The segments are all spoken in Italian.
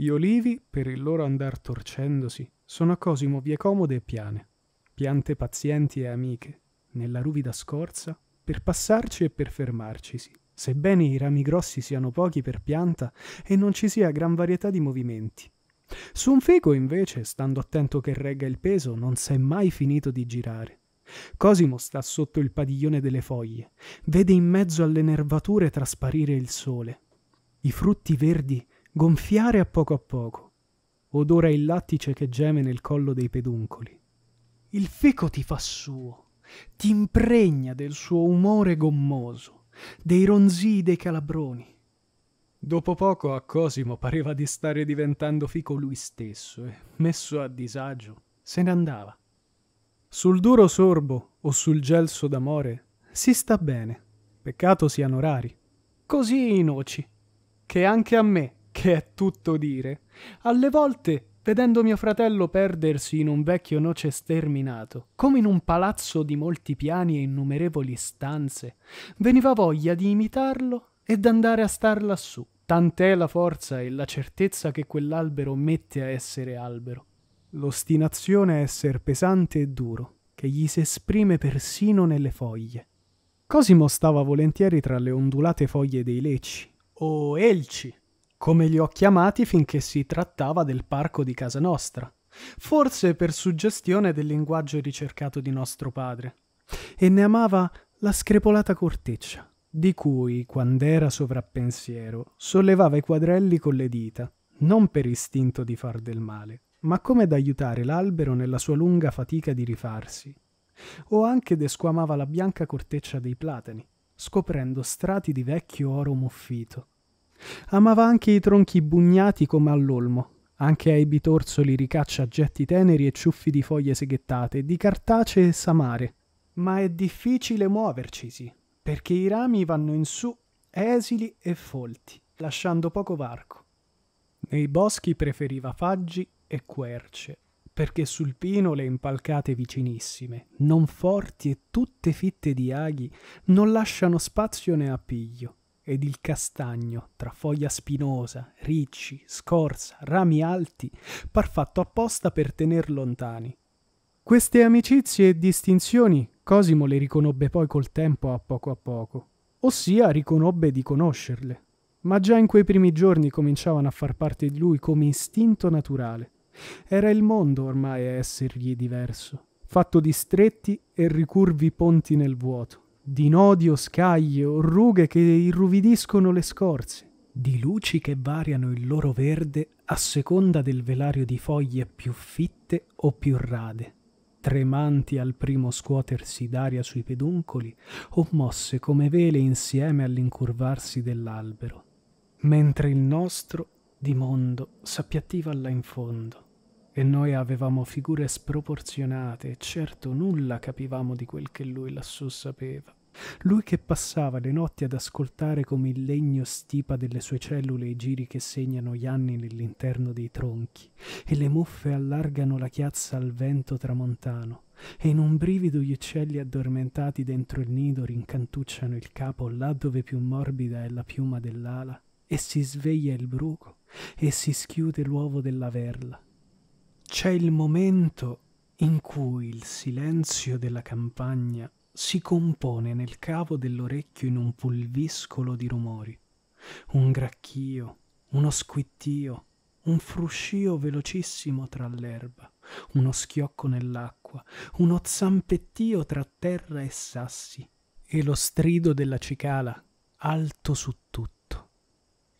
Gli olivi, per il loro andar torcendosi, sono a Cosimo vie comode e piane, piante pazienti e amiche, nella ruvida scorza, per passarci e per fermarcisi, sebbene i rami grossi siano pochi per pianta e non ci sia gran varietà di movimenti. Su un fico, invece, stando attento che regga il peso, non si è mai finito di girare. Cosimo sta sotto il padiglione delle foglie, vede in mezzo alle nervature trasparire il sole. I frutti verdi gonfiare a poco a poco. Odora il lattice che geme nel collo dei peduncoli. Il feco ti fa suo, ti impregna del suo umore gommoso, dei ronzii dei calabroni. Dopo poco a Cosimo pareva di stare diventando fico lui stesso e, messo a disagio, se ne andava. Sul duro sorbo o sul gelso d'amore si sta bene, peccato siano rari. Così i noci, che anche a me che è tutto dire. Alle volte, vedendo mio fratello perdersi in un vecchio noce sterminato, come in un palazzo di molti piani e innumerevoli stanze, veniva voglia di imitarlo e d'andare a star lassù. Tant'è la forza e la certezza che quell'albero mette a essere albero. L'ostinazione a essere pesante e duro, che gli si esprime persino nelle foglie. Cosimo stava volentieri tra le ondulate foglie dei lecci, o oh, elci, come li ho chiamati finché si trattava del parco di casa nostra, forse per suggestione del linguaggio ricercato di nostro padre, e ne amava la screpolata corteccia, di cui, quand'era sovrappensiero, sollevava i quadrelli con le dita, non per istinto di far del male, ma come d'aiutare l'albero nella sua lunga fatica di rifarsi. O anche desquamava la bianca corteccia dei platani, scoprendo strati di vecchio oro muffito, Amava anche i tronchi bugnati come all'olmo, anche ai bitorzoli ricaccia getti teneri e ciuffi di foglie seghettate, di cartacee e samare. Ma è difficile muovercisi, perché i rami vanno in su, esili e folti, lasciando poco varco. Nei boschi preferiva faggi e querce, perché sul pino le impalcate vicinissime, non forti e tutte fitte di aghi, non lasciano spazio né appiglio ed il castagno, tra foglia spinosa, ricci, scorza, rami alti, par fatto apposta per tener lontani. Queste amicizie e distinzioni Cosimo le riconobbe poi col tempo a poco a poco, ossia riconobbe di conoscerle, ma già in quei primi giorni cominciavano a far parte di lui come istinto naturale. Era il mondo ormai a essergli diverso, fatto di stretti e ricurvi ponti nel vuoto di nodi o scaglie o rughe che irruvidiscono le scorze, di luci che variano il loro verde a seconda del velario di foglie più fitte o più rade, tremanti al primo scuotersi d'aria sui peduncoli o mosse come vele insieme all'incurvarsi dell'albero, mentre il nostro di mondo s'appiattiva là in fondo e noi avevamo figure sproporzionate e certo nulla capivamo di quel che lui lassù sapeva. Lui che passava le notti ad ascoltare come il legno stipa delle sue cellule i giri che segnano gli anni nell'interno dei tronchi, e le muffe allargano la chiazza al vento tramontano, e in un brivido gli uccelli addormentati dentro il nido rincantucciano il capo là dove più morbida è la piuma dell'ala, e si sveglia il bruco, e si schiude l'uovo della verla. C'è il momento in cui il silenzio della campagna si compone nel cavo dell'orecchio in un pulviscolo di rumori un gracchio uno squittio un fruscio velocissimo tra l'erba uno schiocco nell'acqua uno zampettio tra terra e sassi e lo strido della cicala alto su tutto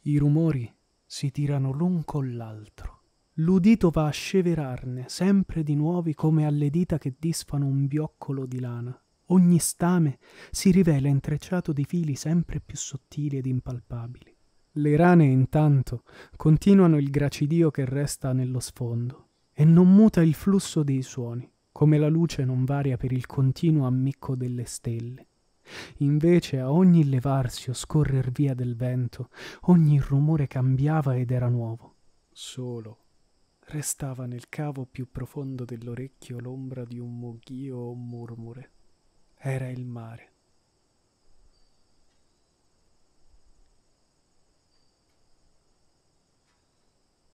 i rumori si tirano l'un con l'altro l'udito va a sceverarne sempre di nuovi come alle dita che disfano un bioccolo di lana ogni stame si rivela intrecciato di fili sempre più sottili ed impalpabili. Le rane, intanto, continuano il gracidio che resta nello sfondo, e non muta il flusso dei suoni, come la luce non varia per il continuo ammicco delle stelle. Invece a ogni levarsi o scorrer via del vento, ogni rumore cambiava ed era nuovo. Solo restava nel cavo più profondo dell'orecchio l'ombra di un moghio o un murmure era il mare.